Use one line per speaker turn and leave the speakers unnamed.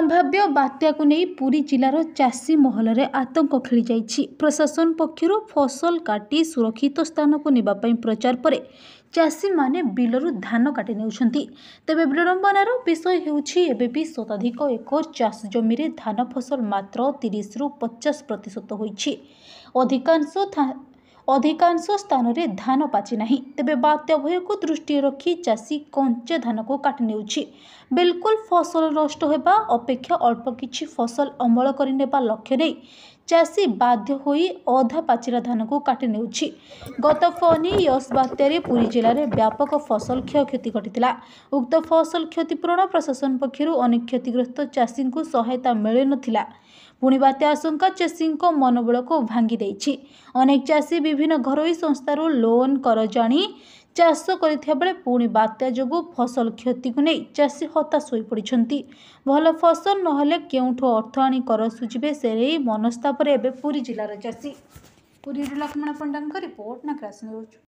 ସମ୍ଭାବ୍ୟ ବାତ୍ୟାକୁ ନେଇ ପୁରୀ ଜିଲ୍ଲାର ଚାଷୀ ମହଲରେ ଆତଙ୍କ ଖେଳିଯାଇଛି ପ୍ରଶାସନ ପକ୍ଷରୁ ଫସଲ କାଟି ସୁରକ୍ଷିତ ସ୍ଥାନକୁ ନେବା ପାଇଁ ପ୍ରଚାର ପରେ ଚାଷୀମାନେ ବିଲରୁ ଧାନ କାଟି ନେଉଛନ୍ତି ତେବେ ବିଡ଼ମ୍ବନାର ବିଷୟ ହେଉଛି ଏବେ ବି ଶତାଧିକ ଏକର ଚାଷ ଜମିରେ ଧାନ ଫସଲ ମାତ୍ର ତିରିଶରୁ ପଚାଶ ପ୍ରତିଶତ ହୋଇଛି ଅଧିକାଂଶ ଅଧିକାଂଶ ସ୍ଥାନରେ ଧାନ ପାଚି ନାହିଁ ତେବେ ବାତ୍ୟା ଭୟକୁ ଦୃଷ୍ଟିରେ ରଖି ଚାଷୀ କଞ୍ଚା ଧାନକୁ କାଟି ନେଉଛି ବିଲକୁଲ ଫସଲ ନଷ୍ଟ ହେବା ଅପେକ୍ଷା ଅଳ୍ପ କିଛି ଫସଲ ଅମଳ କରିନେବା ଲକ୍ଷ୍ୟ ନେଇ ଚାଷୀ ବାଧ୍ୟ ହୋଇ ଅଧା ପାଚିରା ଧାନକୁ କାଟି ନେଉଛି ଗତ ଫନି ୟସ୍ ବାତ୍ୟାରେ ପୁରୀ ଜିଲ୍ଲାରେ ବ୍ୟାପକ ଫସଲ କ୍ଷୟକ୍ଷତି ଘଟିଥିଲା ଉକ୍ତ ଫସଲ କ୍ଷତିପୂରଣ ପ୍ରଶାସନ ପକ୍ଷରୁ ଅନେକ କ୍ଷତିଗ୍ରସ୍ତ ଚାଷୀଙ୍କୁ ସହାୟତା ମିଳିନଥିଲା ପୁଣି ବାତ୍ୟା ଆଶଙ୍କା ଚାଷୀଙ୍କ ମନୋବଳକୁ ଭାଙ୍ଗି ଦେଇଛି ଅନେକ ଚାଷୀ ବିଭିନ୍ନ ଘରୋଇ ସଂସ୍ଥାରୁ ଲୋନ୍ କରଜ ଆଣି ଚାଷ କରିଥିବା ବେଳେ ପୁଣି ବାତ୍ୟା ଯୋଗୁଁ ଫସଲ କ୍ଷତିକୁ ନେଇ ଚାଷୀ ହତାଶ ହୋଇପଡ଼ିଛନ୍ତି ଭଲ ଫସଲ ନହେଲେ କେଉଁଠୁ ଅର୍ଥ ଆଣି କର ସୁଝିବେ ସେ ନେଇ ମନସ୍ତାପରେ ଏବେ ପୁରୀ ଜିଲ୍ଲାର ଚାଷୀ
ପୁରୀରୁ ଲକ୍ଷ୍ମଣ ପଣ୍ଡାଙ୍କ ରିପୋର୍ଟ ନାଗ୍ରାସ